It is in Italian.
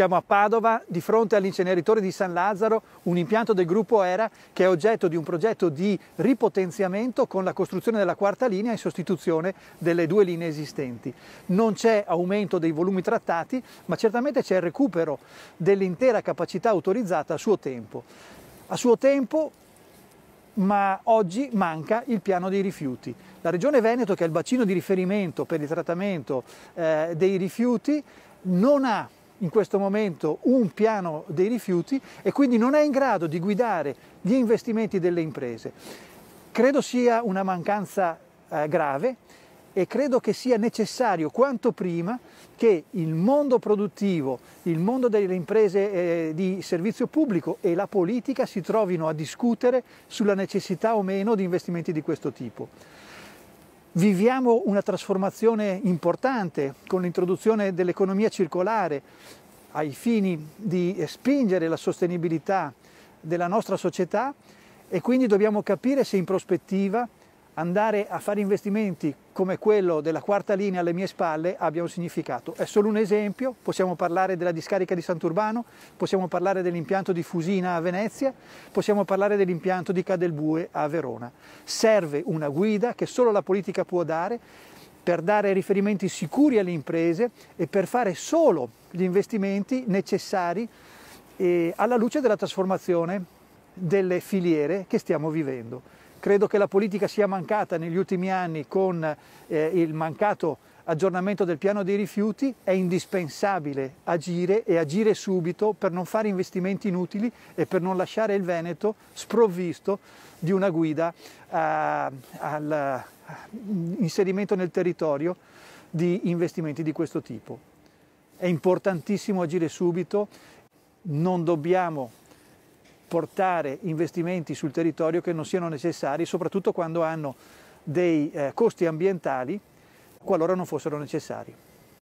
Siamo a Padova, di fronte all'inceneritore di San Lazzaro, un impianto del gruppo ERA che è oggetto di un progetto di ripotenziamento con la costruzione della quarta linea in sostituzione delle due linee esistenti. Non c'è aumento dei volumi trattati, ma certamente c'è il recupero dell'intera capacità autorizzata a suo tempo. A suo tempo ma oggi manca il piano dei rifiuti. La Regione Veneto, che è il bacino di riferimento per il trattamento eh, dei rifiuti, non ha in questo momento un piano dei rifiuti e quindi non è in grado di guidare gli investimenti delle imprese. Credo sia una mancanza eh, grave e credo che sia necessario quanto prima che il mondo produttivo, il mondo delle imprese eh, di servizio pubblico e la politica si trovino a discutere sulla necessità o meno di investimenti di questo tipo. Viviamo una trasformazione importante con l'introduzione dell'economia circolare ai fini di spingere la sostenibilità della nostra società e quindi dobbiamo capire se in prospettiva andare a fare investimenti come quello della quarta linea alle mie spalle abbia un significato. È solo un esempio, possiamo parlare della discarica di Sant'Urbano, possiamo parlare dell'impianto di Fusina a Venezia, possiamo parlare dell'impianto di Cadelbue a Verona. Serve una guida che solo la politica può dare per dare riferimenti sicuri alle imprese e per fare solo gli investimenti necessari eh, alla luce della trasformazione delle filiere che stiamo vivendo. Credo che la politica sia mancata negli ultimi anni con eh, il mancato aggiornamento del piano dei rifiuti, è indispensabile agire e agire subito per non fare investimenti inutili e per non lasciare il Veneto sprovvisto di una guida eh, all'inserimento eh, nel territorio di investimenti di questo tipo. È importantissimo agire subito, non dobbiamo portare investimenti sul territorio che non siano necessari, soprattutto quando hanno dei eh, costi ambientali qualora non fossero necessari.